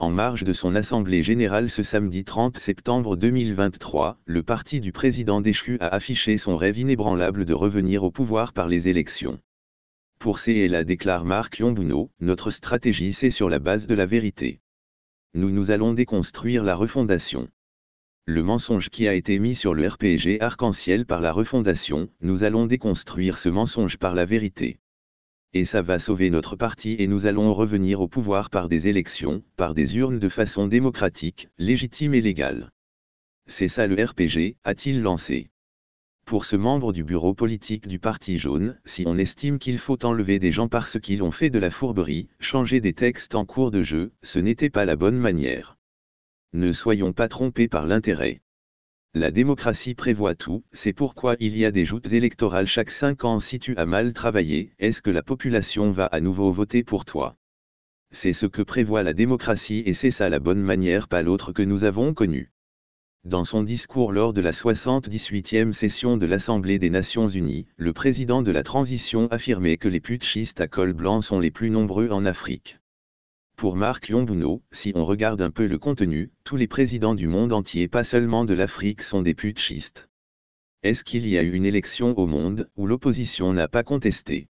en marge de son Assemblée générale ce samedi 30 septembre 2023, le parti du président déchu a affiché son rêve inébranlable de revenir au pouvoir par les élections. Pour CLA déclare Marc Yombouno, notre stratégie c'est sur la base de la vérité. Nous nous allons déconstruire la refondation. Le mensonge qui a été mis sur le RPG arc-en-ciel par la refondation, nous allons déconstruire ce mensonge par la vérité et ça va sauver notre parti et nous allons revenir au pouvoir par des élections, par des urnes de façon démocratique, légitime et légale. C'est ça le RPG, a-t-il lancé. Pour ce membre du bureau politique du Parti jaune, si on estime qu'il faut enlever des gens parce qu'ils ont fait de la fourberie, changer des textes en cours de jeu, ce n'était pas la bonne manière. Ne soyons pas trompés par l'intérêt. La démocratie prévoit tout, c'est pourquoi il y a des joutes électorales chaque 5 ans si tu as mal travaillé, est-ce que la population va à nouveau voter pour toi C'est ce que prévoit la démocratie et c'est ça la bonne manière pas l'autre que nous avons connue. Dans son discours lors de la 78e session de l'Assemblée des Nations Unies, le président de la transition affirmait que les putschistes à col blanc sont les plus nombreux en Afrique. Pour Marc Yombouno, si on regarde un peu le contenu, tous les présidents du monde entier, pas seulement de l'Afrique, sont des putschistes. Est-ce qu'il y a eu une élection au monde où l'opposition n'a pas contesté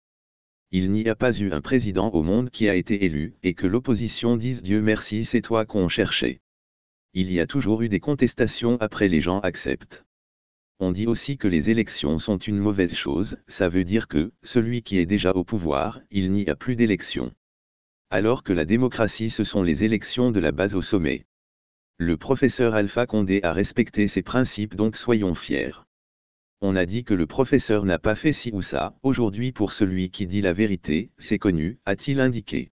Il n'y a pas eu un président au monde qui a été élu et que l'opposition dise Dieu merci, c'est toi qu'on cherchait. Il y a toujours eu des contestations après les gens acceptent. On dit aussi que les élections sont une mauvaise chose, ça veut dire que, celui qui est déjà au pouvoir, il n'y a plus d'élection alors que la démocratie ce sont les élections de la base au sommet. Le professeur Alpha Condé a respecté ces principes donc soyons fiers. On a dit que le professeur n'a pas fait ci ou ça, aujourd'hui pour celui qui dit la vérité, c'est connu, a-t-il indiqué.